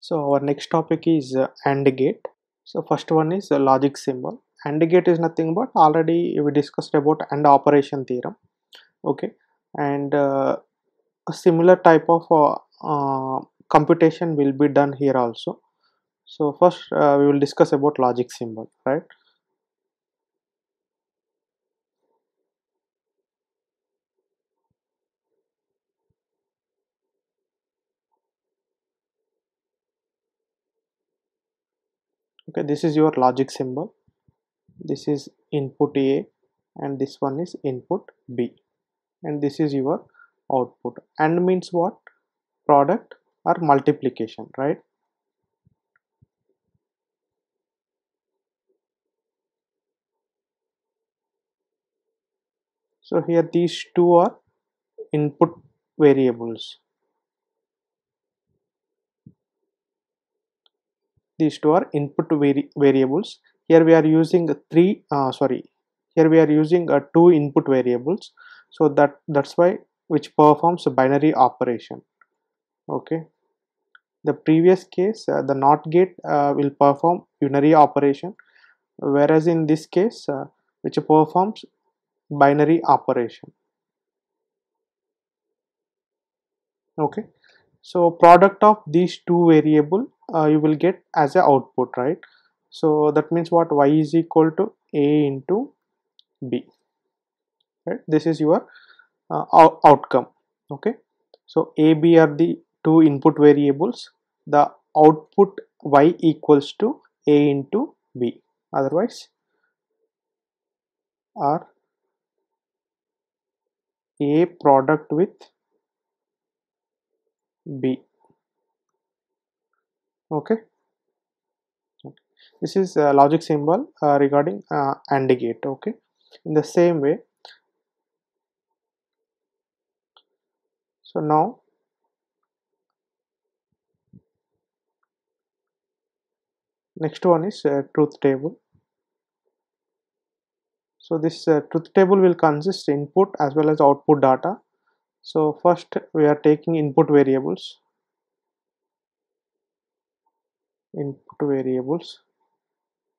so our next topic is uh, AND gate so first one is uh, logic symbol AND gate is nothing but already we discussed about AND operation theorem okay and uh, a similar type of uh, computation will be done here also so first we will discuss about logic symbol right okay this is your logic symbol this is input a and this one is input b and this is your output and means what product or multiplication right so here these two are input variables these two are input vari variables here we are using three uh, sorry here we are using uh, two input variables so that that's why which performs a binary operation okay the previous case uh, the not gate uh, will perform unary operation whereas in this case uh, which performs binary operation okay so product of these two variable uh, you will get as a output right so that means what y is equal to a into b right this is your uh, outcome okay so a b are the two input variables the output y equals to a into b otherwise are a product with B okay, this is a logic symbol uh, regarding uh, AND gate okay in the same way so now next one is uh, truth table so this uh, truth table will consist input as well as output data so first we are taking input variables. Input variables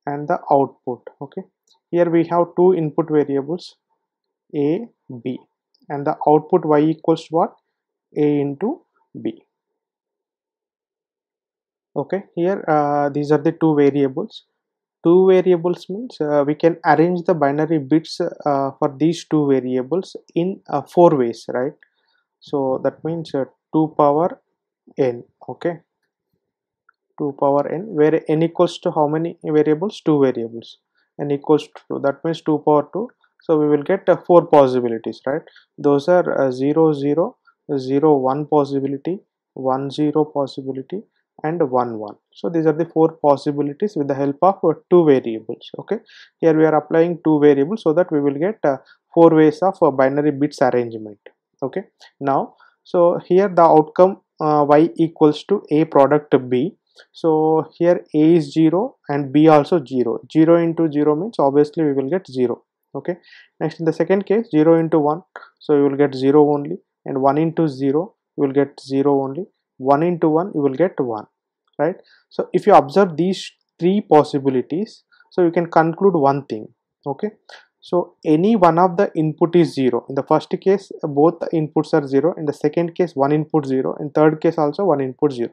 and the output. Okay. Here we have two input variables a, b and the output y equals what? a into b. Okay. Here uh, these are the two variables two variables means uh, we can arrange the binary bits uh, for these two variables in uh, four ways right so that means uh, 2 power n okay 2 power n where n equals to how many variables two variables n equals to that means 2 power 2 so we will get uh, four possibilities right those are uh, 0 0 0 1 possibility 1 0 possibility and 1 1 so these are the four possibilities with the help of uh, two variables okay here we are applying two variables so that we will get uh, four ways of uh, binary bits arrangement okay now so here the outcome uh, y equals to a product b so here a is 0 and b also 0 0 into 0 means obviously we will get 0 okay next in the second case 0 into 1 so you will get 0 only and 1 into 0 you will get 0 only 1 into 1 you will get 1 right so if you observe these three possibilities so you can conclude one thing okay so any one of the input is 0 in the first case both the inputs are 0 in the second case one input 0 in third case also one input 0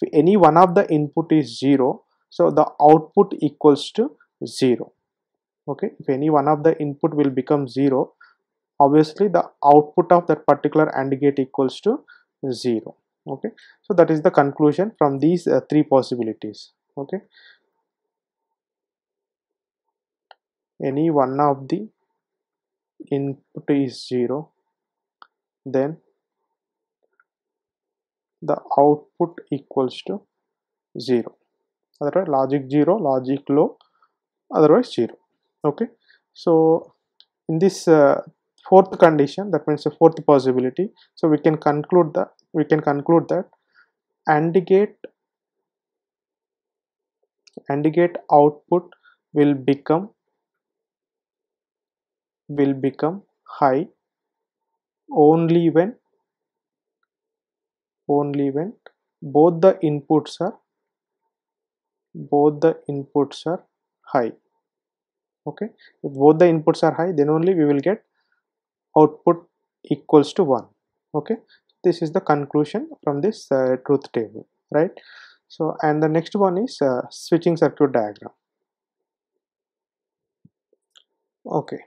if any one of the input is 0 so the output equals to 0 okay if any one of the input will become 0 obviously the output of that particular AND gate equals to 0 okay so that is the conclusion from these uh, three possibilities okay any one of the input is 0 then the output equals to 0 otherwise logic 0 logic low otherwise 0 okay so in this uh, fourth condition that means the fourth possibility so we can conclude that we can conclude that AND gate AND gate output will become will become high only when only when both the inputs are both the inputs are high okay if both the inputs are high then only we will get output equals to 1 okay this is the conclusion from this uh, truth table right so and the next one is uh, switching circuit diagram okay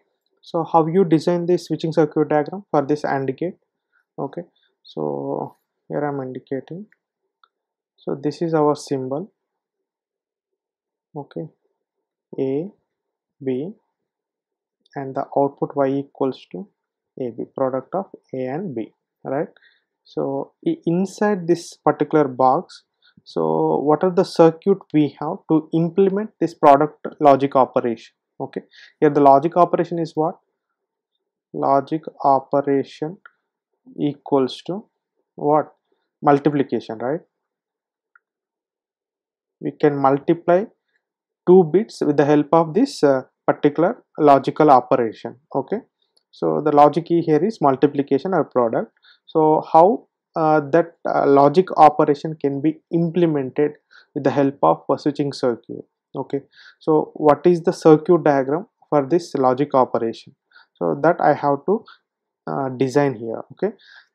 so how you design the switching circuit diagram for this AND gate okay so here I'm indicating so this is our symbol okay A B and the output Y equals to AB product of A and B right so inside this particular box so what are the circuit we have to implement this product logic operation okay here the logic operation is what logic operation equals to what multiplication right we can multiply two bits with the help of this uh, particular logical operation okay so the logic here is multiplication or product so how uh, that uh, logic operation can be implemented with the help of a switching circuit okay so what is the circuit diagram for this logic operation so that i have to uh, design here okay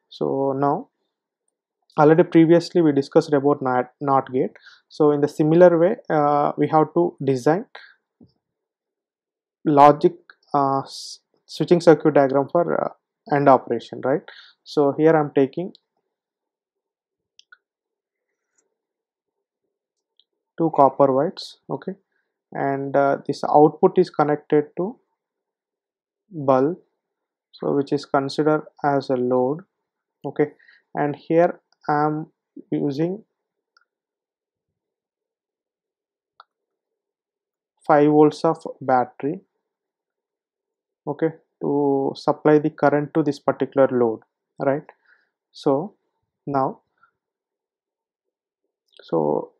so now already previously we discussed about not, not gate so in the similar way uh, we have to design logic uh, switching circuit diagram for uh, end operation right so here i'm taking two copper wires, okay and uh, this output is connected to bulb so which is considered as a load okay and here I am using 5 volts of battery okay to supply the current to this particular load right so now so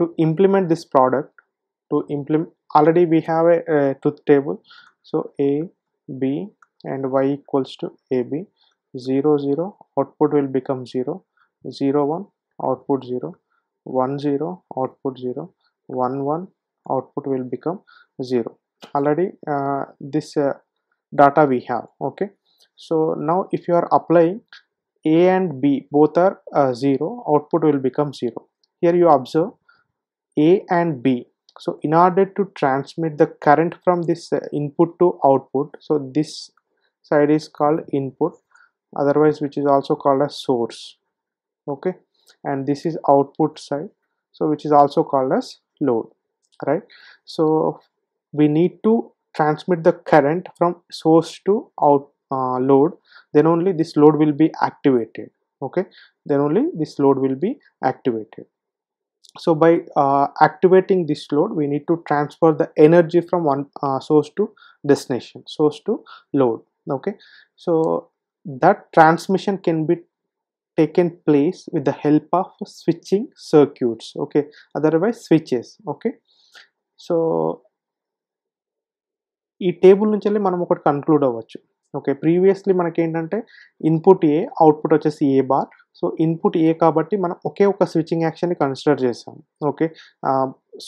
to implement this product to implement already we have a, a truth table so a b and y equals to ab 0 0 output will become 0 0 1 output 0 1 0 output 0 1 1 output will become 0 already uh, this uh, data we have okay so now if you are applying a and b both are uh, 0 output will become 0 here you observe a and B. So in order to transmit the current from this uh, input to output, so this side is called input, otherwise which is also called as source. Okay, and this is output side, so which is also called as load. Right. So we need to transmit the current from source to out uh, load then only this load will be activated okay then only this load will be activated so by uh, activating this load we need to transfer the energy from one uh, source to destination source to load okay so that transmission can be taken place with the help of switching circuits okay otherwise switches okay so so ఈ table నుంచి వెళ్ళి మనం ఒకటి conclude అవ్వచ్చు okay previously మనకి input input A output వచ్చేసి A bar so input A కాబట్టి మనం ఒకే ఒక స్విచ్చింగ్ యాక్షన్ని కన్సిడర్ చేసాం ఓకే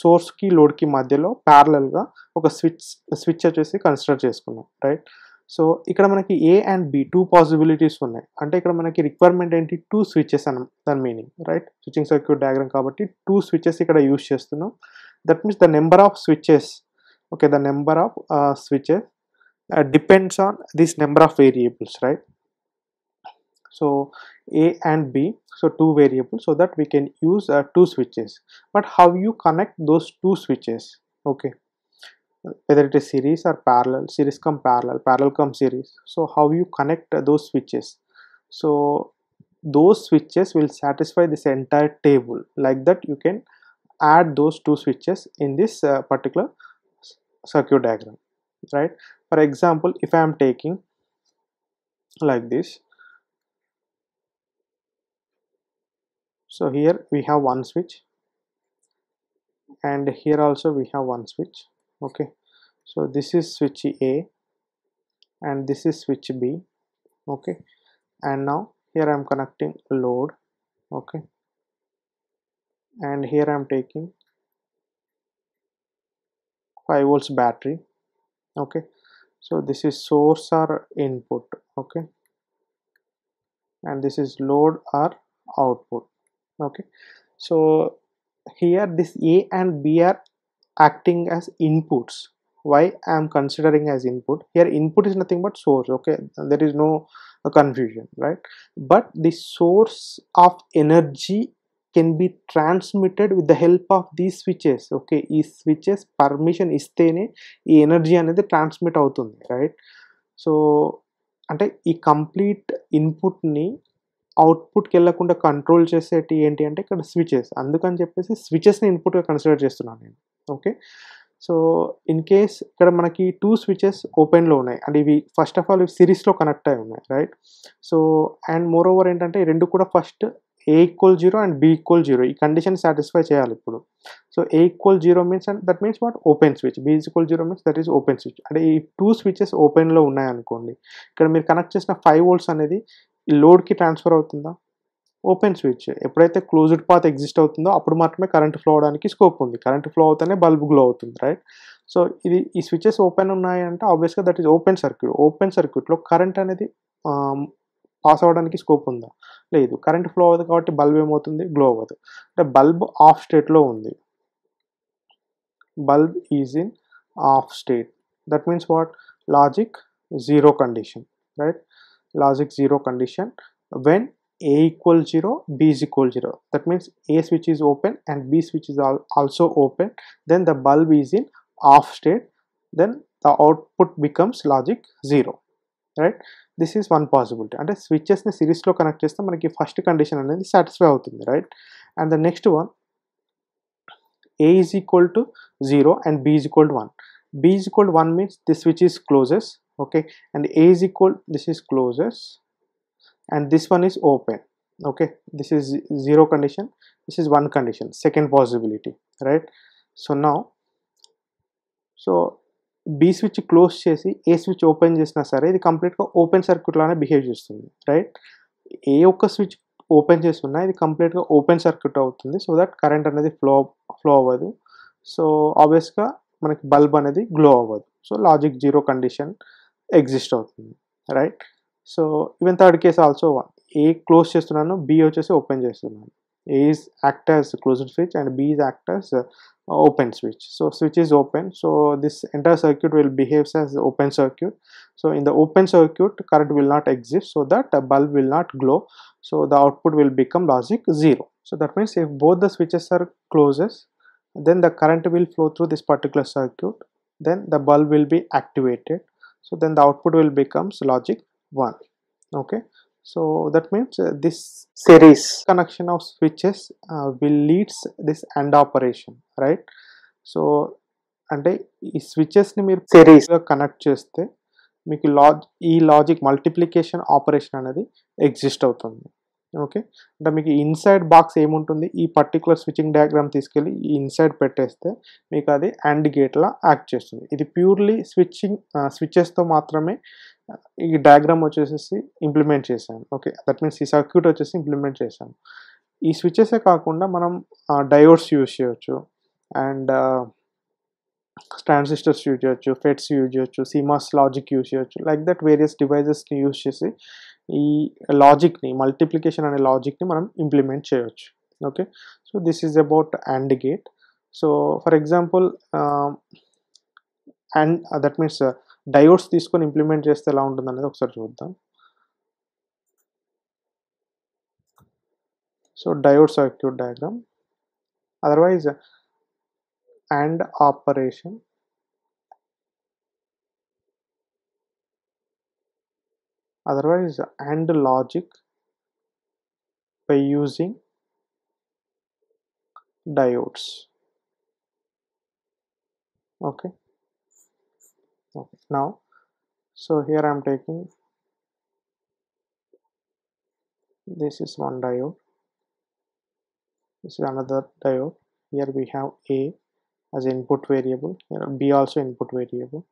సోర్స్కి లోడ్కి మధ్యలో ప్యారలల్గా ఒక స్విచ్ స్విచ్ వచ్చేసి కన్సిడర్ చేసుకున్నాం రైట్ సో ఇక్కడ మనకి A and B two possibilities ఉన్నాయి అంటే ఇక్కడ మనకి రిక్వైర్మెంట్ ఏంటి టూ స్విచ్చెస్ అన్న దాని meaning right switching circuit diagram కాబట్టి టూ స్విచ్చెస్ ఇక్కడ యూజ్ చేస్తున్నాం that means the number of switches okay the number of switches depends on this number of variables right so a and b so two variables so that we can use uh, two switches but how you connect those two switches okay whether it is series or parallel series come parallel parallel come series so how you connect those switches so those switches will satisfy this entire table like that you can add those two switches in this uh, particular circuit diagram right for example if i am taking like this so here we have one switch and here also we have one switch okay so this is switch a and this is switch b okay and now here i'm connecting load okay and here i'm taking 5 volts battery okay so this is source or input okay and this is load or output okay so here this a and b are acting as inputs why i am considering as input here input is nothing but source okay there is no uh, confusion right but the source of energy can be transmitted with the help of these switches okay these switches permission ఇస్తేనే ఈ energy అనేది transmit అవుతుంది right so అంటే complete input ni. అవుట్పుట్కి వెళ్ళకుండా control చేసేటి ఏంటి అంటే ఇక్కడ స్విచెస్ అందుకని చెప్పేసి స్విచెస్ని ఇన్పుట్గా కన్సిడర్ చేస్తున్నాను నేను ఓకే సో ఇన్ కేస్ ఇక్కడ మనకి టూ స్విచెస్ ఓపెన్లో ఉన్నాయి అండ్ ఇవి ఫస్ట్ ఆఫ్ ఆల్ ఇవి సిరీస్లో కనెక్ట్ అయి ఉన్నాయి right so and moreover ఏంటంటే రెండు కూడా first A equal zero and B equal zero ఈ కండిషన్ సాటిస్ఫై చేయాలి ఇప్పుడు so A equal zero means and that means what open switch B equal zero means that is open switch అంటే ఈ two switches ఓపెన్లో ఉన్నాయనుకోండి ఇక్కడ మీరు connect చేసిన ఫైవ్ వోల్ట్స్ అనేది లోడ్కి ట్రాన్స్ఫర్ అవుతుందా ఓపెన్ స్విచ్ ఎప్పుడైతే క్లోజ్డ్ పాత్ ఎగ్జిస్ట్ అవుతుందో అప్పుడు మాత్రమే కరెంట్ ఫ్లో అవడానికి స్కోప్ ఉంది కరెంట్ ఫ్లో అవుతేనే బల్బ్ గ్లో అవుతుంది రైట్ సో ఇది ఈ స్విచ్చెస్ ఓపెన్ ఉన్నాయంటే ఆబ్వియస్గా that is open circuit open సర్క్యూట్లో కరెంట్ అనేది పాస్ అవ్వడానికి స్కోప్ ఉందా లేదు కరెంట్ ఫ్లో అవ్వదు కాబట్టి బల్బ్ ఏమవుతుంది గ్లో అవ్వదు అంటే బల్బ్ ఆఫ్ స్టేట్లో ఉంది bulb is in off state that means what logic zero condition right logic 0 condition when a equals 0 b is equal 0 that means a switch is open and b switch is also open then the bulb is in off state then the output becomes logic 0 right this is one possibility and the switches in the series flow connect the first condition and then satisfy outing, right and the next one a is equal to 0 and b is equal to 1 b is equal to 1 means this switch is closes. okay and a is equal this is closes and this one is open okay this is zero condition this is one condition second possibility right so now so B switch close చేసి A switch open చేసినా సరే ఇది కంప్లీట్గా open circuit లానే behave చేస్తుంది right A ఒక్క switch open చేస్తున్నా ఇది కంప్లీట్గా ఓపెన్ సర్క్యూట్ అవుతుంది సో దట్ కరెంట్ అనేది ఫ్లో ఫ్లో అవ్వదు సో ఆబ్వియస్గా మనకి బల్బ్ అనేది గ్లో అవ్వదు so logic zero condition Exist right? So even third case also even third case B A close open B వచ్చేసి open is act as closed switch and B is act as uh, open switch so switch is open so this entire circuit will behaves as open circuit so in the open circuit current will not exist so that a bulb will not glow so the output will become logic 0 so that means if both the switches are closes then the current will flow through this particular circuit then the bulb will be activated so then the output will becomes logic 1 okay so that means uh, this series connection of switches uh, will leads this AND operation right so అంటే ఈ స్విచెస్ని series సిరీస్గా connect చేస్తే మీకు లాజ్ ఈ logic multiplication operation అనేది exist అవుతుంది okay అంటే మీకు ఇన్సైడ్ బాక్స్ ఏముంటుంది ఈ పర్టికులర్ స్విచ్చింగ్ డయాగ్రామ్ తీసుకెళ్ళి ఈ ఇన్సైడ్ పెట్టేస్తే మీకు అది అండ్ గేట్లా యాక్ట్ చేస్తుంది ఇది ప్యూర్లీ స్విచ్చింగ్ స్విచ్చెస్తో మాత్రమే ఈ డయాగ్రామ్ వచ్చేసేసి ఇంప్లిమెంట్ చేశాను ఓకే దట్ మీన్స్ ఈ సర్క్యూట్ వచ్చేసి ఇంప్లిమెంట్ చేశాను ఈ స్విచ్చెసే కాకుండా మనం డయోడ్స్ యూజ్ చేయొచ్చు అండ్ ట్రాన్సిస్టర్స్ యూజ్ చేయొచ్చు ఫెట్స్ యూజ్ చేయొచ్చు సిమాస్ లాజిక్ యూజ్ చేయొచ్చు లైక్ దట్ వేరియస్ డివైజెస్ని యూజ్ చేసి logic ni multiplication and logic ni manam implement cheyochu okay so this is about and gate so for example um, and uh, that means uh, diodes. This teeskoni implement chesthe ela untund anedi ok sari chuddam so diode circuit diagram otherwise uh, and operation otherwise and logic by using diodes okay, okay. now so here I'm taking this is one diode this is another diode here we have a as input variable here b also input variable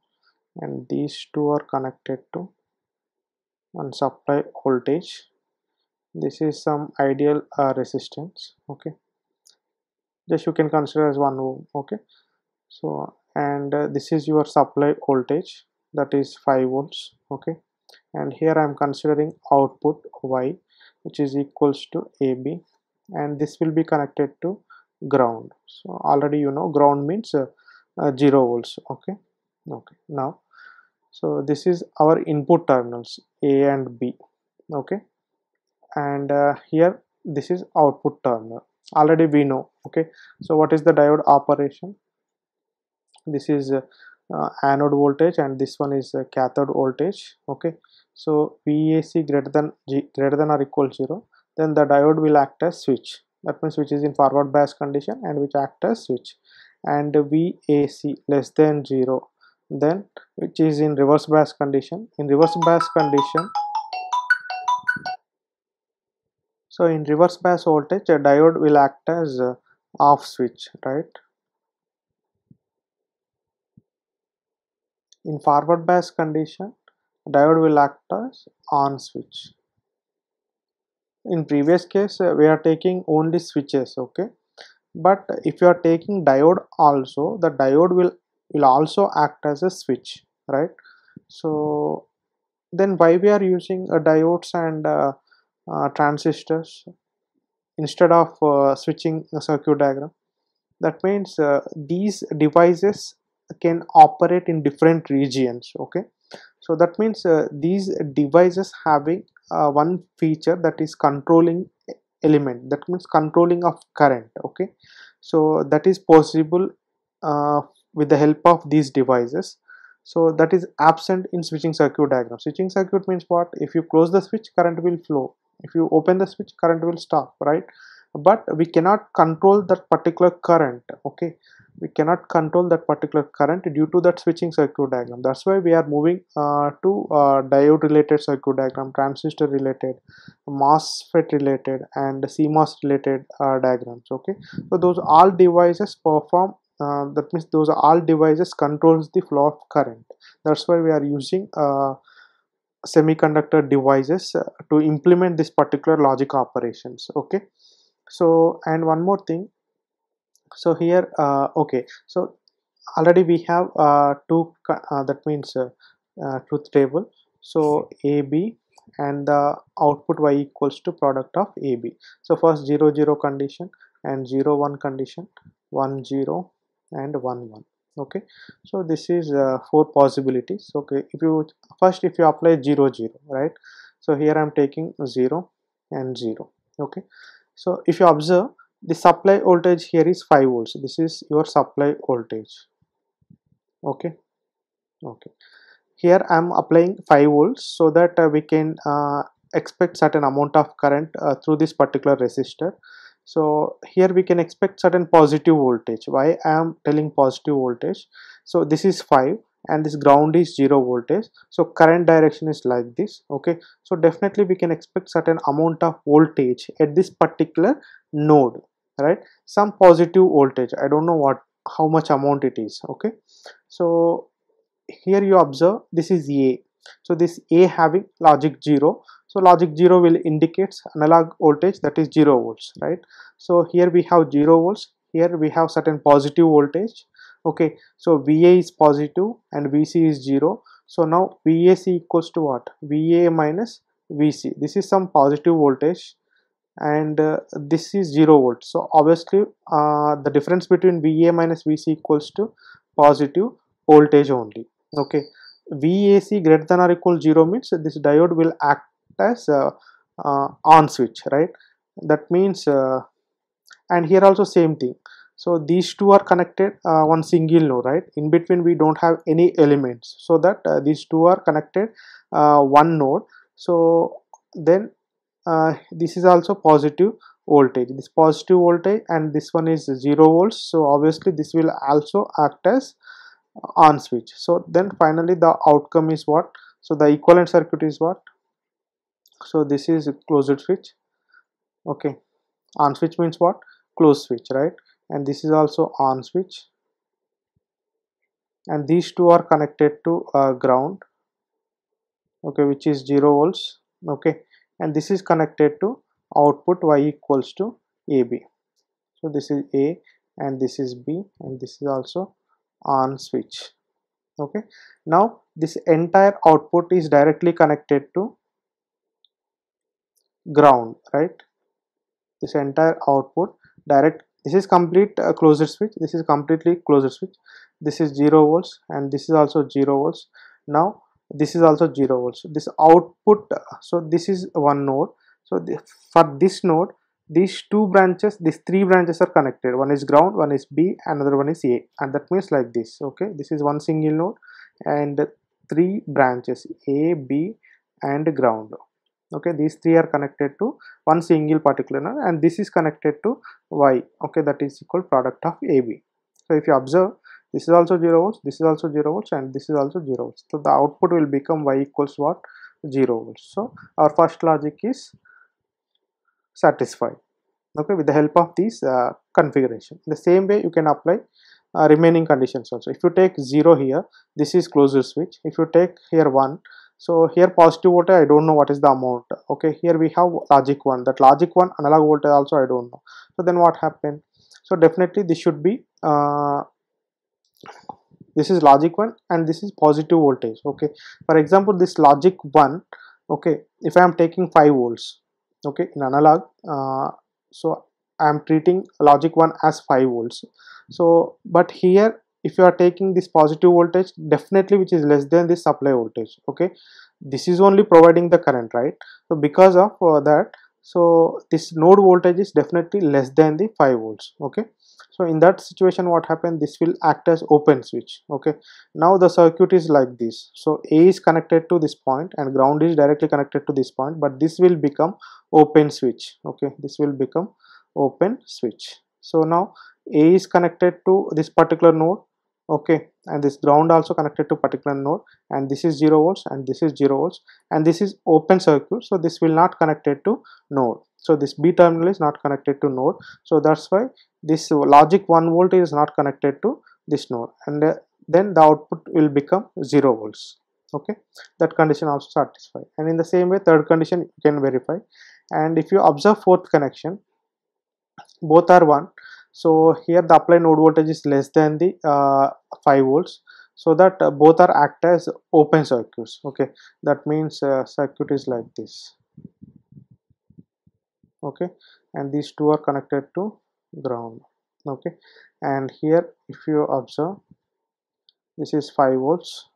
and these two are connected to and supply voltage this is some ideal uh, resistance okay just you can consider as 1 ohm okay so and uh, this is your supply voltage that is 5 volts okay and here i am considering output y which is equals to ab and this will be connected to ground so already you know ground means uh, uh, 0 volts okay okay now so this is our input terminals a and b okay and uh, here this is output terminal already we know okay so what is the diode operation this is uh, uh, anode voltage and this one is uh, cathode voltage okay so VAC greater than G, greater than or equal 0 then the diode will act as switch that means which is in forward bias condition and which act as switch and VAC less than 0 then which is in reverse bias condition in reverse bias condition so in reverse bias voltage a diode will act as off switch right in forward bias condition diode will act as on switch in previous case uh, we are taking only switches okay but if you are taking diode also the diode will will also act as a switch right so then why we are using uh, diodes and uh, uh, transistors instead of uh, switching circuit diagram that means uh, these devices can operate in different regions okay so that means uh, these devices having one feature that is controlling element that means controlling of current okay so that is possible with the help of these devices so that is absent in switching circuit diagram switching circuit means what if you close the switch current will flow if you open the switch current will stop right but we cannot control that particular current okay we cannot control that particular current due to that switching circuit diagram that's why we are moving uh, to uh, diode related circuit diagram transistor related MOSFET related and CMOS related uh, diagrams okay so those all devices perform uh, that means those all devices controls the flow of current that's why we are using uh, semiconductor devices uh, to implement this particular logic operations okay so and one more thing so here uh, okay so already we have two that means truth table so ab and the output y equals to product of ab so first 0 0 condition and 0 1 condition 1 0 and 1 1 okay so this is uh, four possibilities okay if you first if you apply 0 0 right so here i'm taking 0 and 0 okay so if you observe the supply voltage here is 5 volts this is your supply voltage okay okay here i'm applying 5 volts so that uh, we can uh, expect certain amount of current uh, through this particular resistor so here we can expect certain positive voltage why i am telling positive voltage so this is 5 and this ground is 0 voltage so current direction is like this okay so definitely we can expect certain amount of voltage at this particular node right some positive voltage i don't know what how much amount it is okay so here you observe this is a so this a having logic 0 so logic 0 will indicates analog voltage that is 0 volts right so here we have 0 volts here we have certain positive voltage okay so va is positive and vc is 0 so now vac equals to what va minus vc this is some positive voltage and uh, this is 0 volt so obviously uh, the difference between va minus vc equals to positive voltage only okay vac greater than or equal 0 means this diode will act as uh, on switch right that means uh, and here also same thing so these two are connected uh, one single node right in between we don't have any elements so that uh, these two are connected uh, one node so then uh, this is also positive voltage this positive voltage and this one is zero volts so obviously this will also act as on switch so then finally the outcome is what so the equivalent circuit is what so this is closed switch okay on switch means what closed switch right and this is also on switch and these two are connected to uh, ground okay which is 0 volts okay and this is connected to output y equals to ab so this is a and this is b and this is also on switch okay now this entire output is directly connected to ground right this entire output direct this is complete uh, closed switch this is completely closed switch this is 0 volts and this is also 0 volts now this is also 0 volts this output uh, so this is one node so the, for this node these two branches these three branches are connected one is ground one is b another one is a and that means like this okay this is one single node and three branches a b and ground okay these three are connected to one single particular and this is connected to y okay that is equal product of ab so if you observe this is also 0 volts this is also 0 volts and this is also 0 volts so the output will become y equals what 0 volts so our first logic is satisfied okay with the help of this uh, configuration the same way you can apply uh, remaining conditions also if you take 0 here this is closure switch if you take here 1 so here positive voltage i don't know what is the amount okay here we have logic one that logic one analog voltage also i don't know so then what happened so definitely this should be uh, this is logic one and this is positive voltage okay for example this logic one okay if i am taking 5 volts okay in analog uh, so i am treating logic one as 5 volts so but here if you are taking this positive voltage definitely which is less than this supply voltage okay this is only providing the current right so because of uh, that so this node voltage is definitely less than the 5 volts okay so in that situation what happened this will act as open switch okay now the circuit is like this so a is connected to this point and ground is directly connected to this point but this will become open switch okay this will become open switch so now a is connected to this particular node okay and this ground also connected to particular node and this is 0 volts and this is 0 volts and this is open circuit so this will not connected to node so this b terminal is not connected to node so that's why this logic 1 volt is not connected to this node and uh, then the output will become 0 volts okay that condition also satisfied and in the same way third condition you can verify and if you observe fourth connection both are 1 so here the applied node voltage is less than the uh, 5 volts so that uh, both are act as open circuits okay that means uh, circuit is like this okay and these two are connected to ground okay and here if you observe this is 5 volts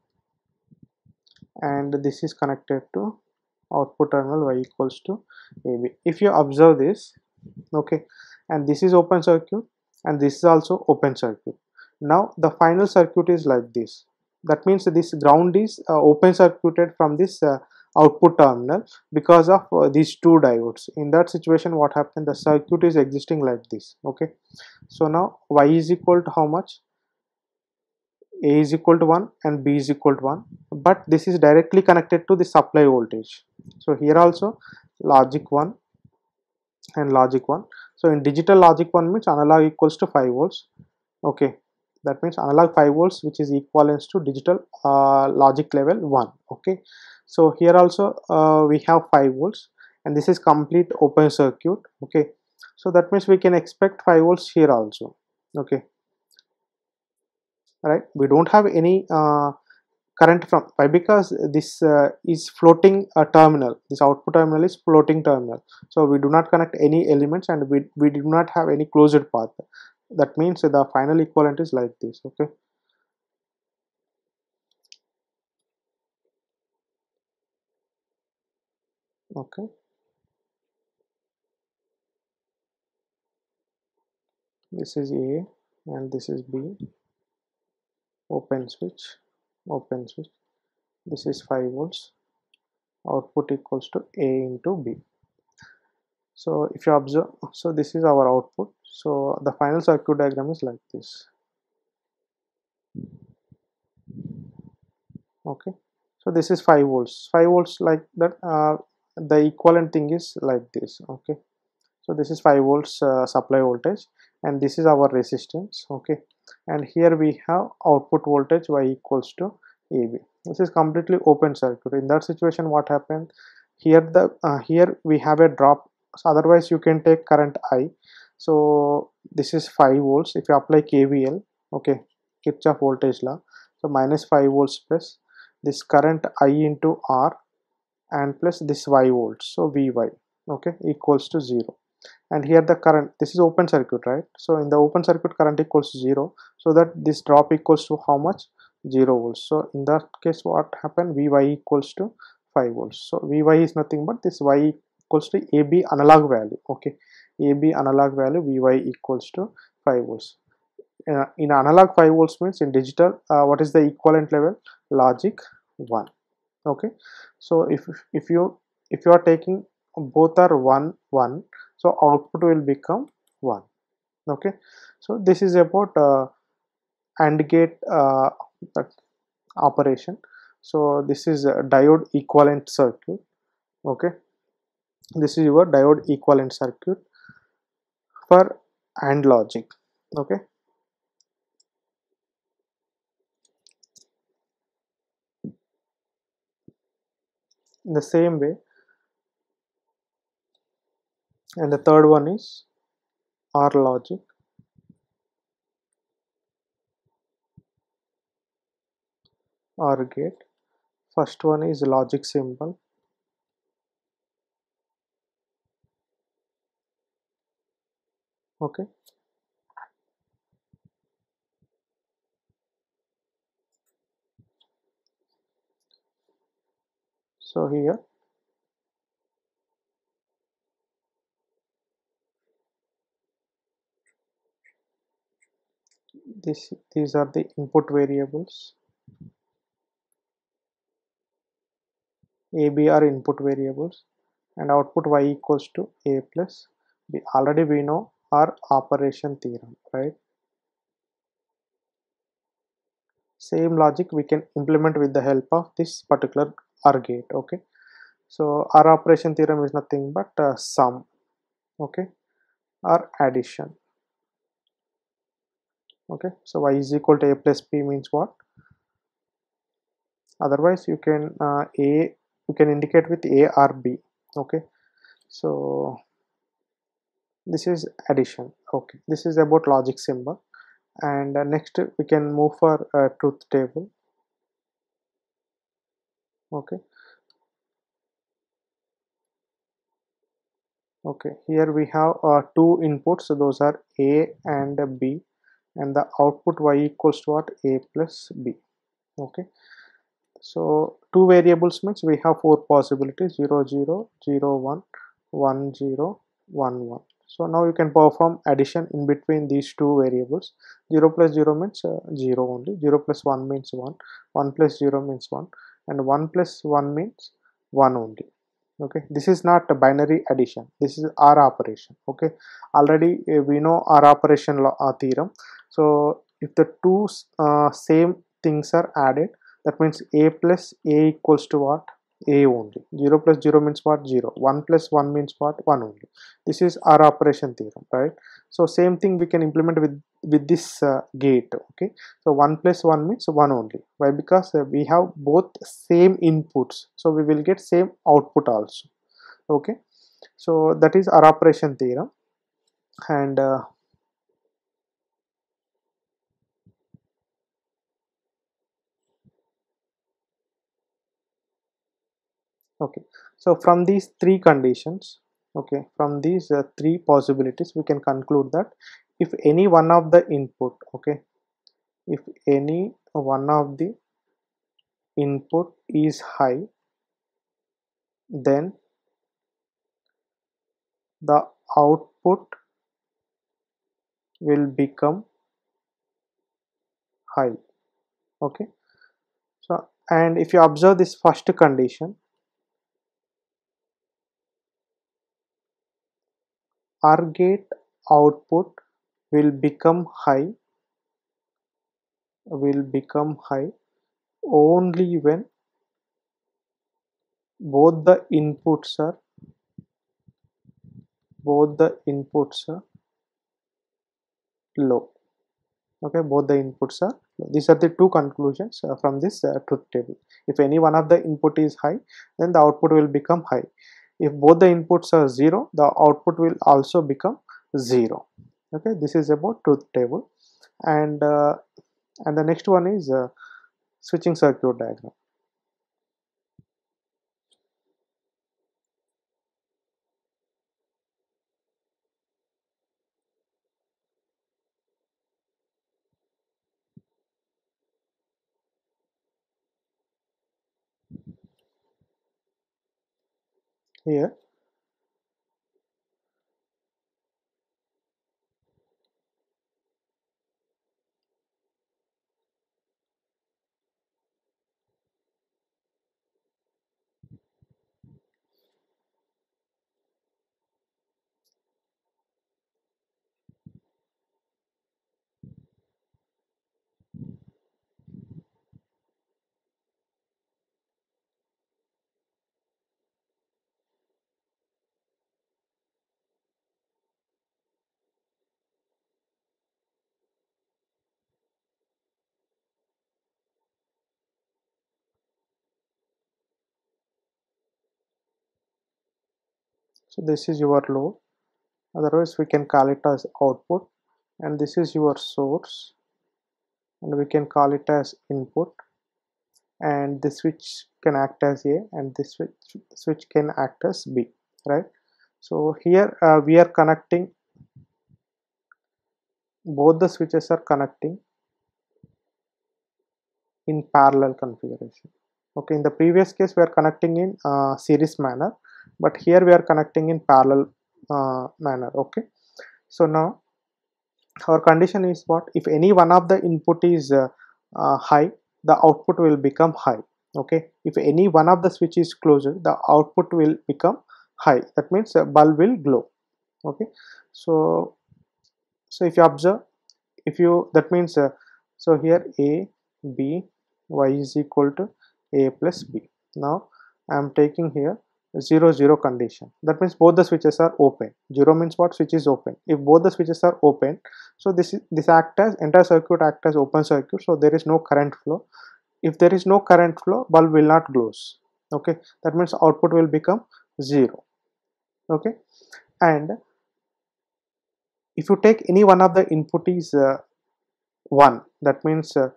and this is connected to output terminal y equals to ab if you observe this okay and this is open circuit and this is also open circuit now the final circuit is like this that means this ground is uh, open circuited from this uh, output terminal because of uh, these two diodes in that situation what happened the circuit is existing like this okay so now y is equal to how much a is equal to 1 and b is equal to 1 but this is directly connected to the supply voltage so here also logic 1 and logic 1 so in digital logic one means analog equals to 5 volts. Okay, that means analog 5 volts which is equivalence to digital uh, logic level 1. Okay, so here also uh, we have 5 volts and this is complete open circuit. Okay, so that means we can expect 5 volts here also. Okay, right? We don't have any uh, current from why because this uh, is floating uh, terminal this output terminal is floating terminal so we do not connect any elements and we, we do not have any closed path that means the final equivalent is like this okay okay this is a and this is b open switch open switch this is 5 volts output equals to a into b so if you observe so this is our output so the final circuit diagram is like this okay so this is 5 volts 5 volts like that uh, the equivalent thing is like this okay so this is 5 volts uh, supply voltage and this is our resistance okay and here we have output voltage y equals to AB. This is completely open circuit. In that situation, what happened? Here the uh, here we have a drop. So otherwise, you can take current I. So this is 5 volts. If you apply KVL, okay, Kirchhoff voltage law. So minus 5 volts plus this current I into R and plus this Y volts. So VY, okay, equals to 0 and here the current this is open circuit right so in the open circuit current equals zero so that this drop equals to how much zero volts so in that case what happened vy equals to 5 volts so vy is nothing but this y equals to ab analog value okay ab analog value vy equals to 5 volts uh, in analog 5 volts means in digital uh, what is the equivalent level logic 1 okay so if if you if you are taking both are 1 1 so output will become 1 okay so this is about uh, AND gate uh, operation so this is diode equivalent circuit okay this is your diode equivalent circuit for AND logic okay in the same way and the third one is R logic R gate first one is logic symbol okay so here this these are the input variables ab are input variables and output y equals to a plus b already we know our operation theorem right same logic we can implement with the help of this particular R gate okay so our operation theorem is nothing but uh, sum okay or addition okay so y is equal to a plus b means what otherwise you can uh, a you can indicate with a or b okay so this is addition okay this is about logic symbol and uh, next we can move for uh, truth table okay okay here we have uh, two inputs so those are a and b and the output y equals to what a plus b okay so two variables means we have four possibilities 0 0 0 1 1 0 1 1 so now you can perform addition in between these two variables 0 plus 0 means uh, 0 only 0 plus 1 means 1 1 plus 0 means 1 and 1 plus 1 means 1 only okay this is not a binary addition this is r operation okay already uh, we know r operation law, uh, theorem so if the two uh, same things are added that means a plus a equals to what a only 0 plus 0 means what 0 1 plus 1 means what 1 only this is our operation theorem right so same thing we can implement with with this uh, gate okay so 1 plus 1 means 1 only why because uh, we have both same inputs so we will get same output also okay so that is our operation theorem and uh, okay so from these three conditions okay from these uh, three possibilities we can conclude that if any one of the input okay if any one of the input is high then the output will become high okay so and if you observe this first condition our gate output will become high will become high only when both the inputs are both the inputs are low okay both the inputs are low. these are the two conclusions uh, from this uh, truth table if any one of the input is high then the output will become high if both the inputs are 0 the output will also become 0 okay this is about truth table and uh, and the next one is uh, switching circuit diagram here so this is your load otherwise we can call it as output and this is your source and we can call it as input and this switch can act as a and this switch switch can act as b right so here uh, we are connecting both the switches are connecting in parallel configuration okay in the previous case we are connecting in uh, series manner but here we are connecting in parallel uh, manner okay so now our condition is what if any one of the input is uh, uh, high the output will become high okay if any one of the switch is closed the output will become high that means the bulb will glow okay so so if you observe if you that means uh, so here a b y is equal to a plus b now i am taking here 0 0 condition that means both the switches are open 0 means what switch is open if both the switches are open so this is, this act as entire circuit act as open circuit so there is no current flow if there is no current flow bulb will not close okay that means output will become 0 okay and if you take any one of the input is uh, 1 that means uh,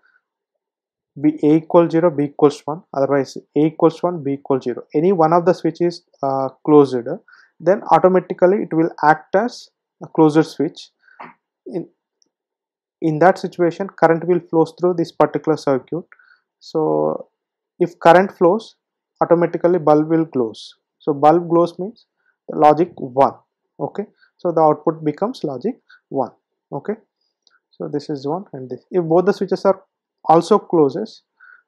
b a equals 0 b equals 1 otherwise a equals 1 b equals 0 any one of the switch is uh, closed then automatically it will act as a closed switch in in that situation current will flows through this particular circuit so if current flows automatically bulb will close so bulb close means logic 1 okay so the output becomes logic 1 okay so this is 1 and this if both the switches are also closes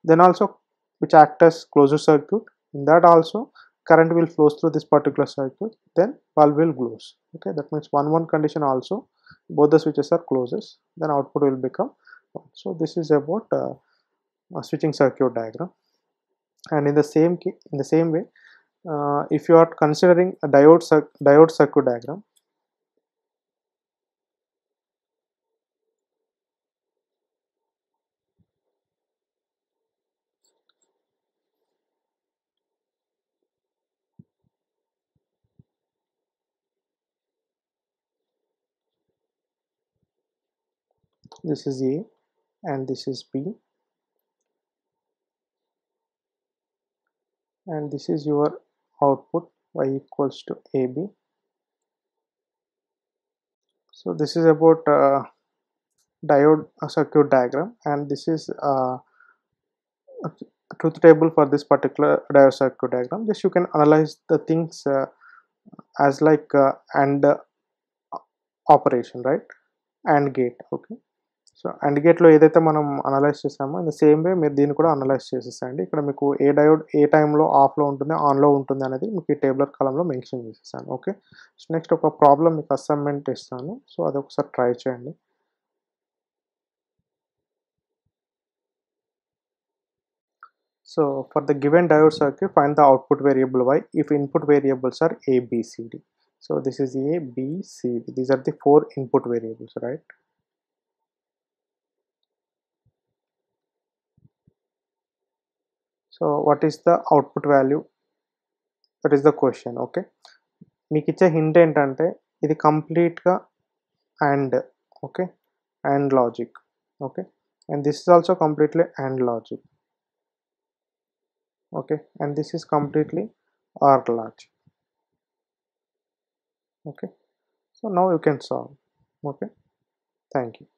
then also which act as closed circuit in that also current will flows through this particular circuit then valve will close okay that means one one condition also both the switches are closes then output will become one. so this is about uh, a switching circuit diagram and in the same in the same way uh, if you are considering a diode diode circuit diagram this is A and this is B and this is your output y equals to AB so this is about uh, diode uh, circuit diagram and this is uh, truth table for this particular diode circuit diagram just you can analyze the things uh, as like uh, and uh, operation right and gate okay so and గేట్లో ఏదైతే మనం analyse చేసామో in the same way మీరు దీన్ని కూడా analyse చేసేసండి ఇక్కడ మీకు ఏ diode ఏ టైంలో ఆఫ్లో ఉంటుంది ఆన్లో ఉంటుంది అనేది మీకు ఈ టేబులర్ కాలంలో మెన్షన్ చేసేసాను ఓకే సో నెక్స్ట్ ఒక ప్రాబ్లం మీకు అసైన్మెంట్ ఇస్తాను సో అది ఒకసారి ట్రై చేయండి so for the given diode సార్కి find the output variable Y if input variables are A B C D so this is A B C D these are the four input variables right So what is the output value? That is the question. Okay. Mikicha hint and ante it complete ka and okay and logic. Okay. And this is also completely and logic. Okay. And this is completely or large. Okay. So now you can solve. Okay. Thank you.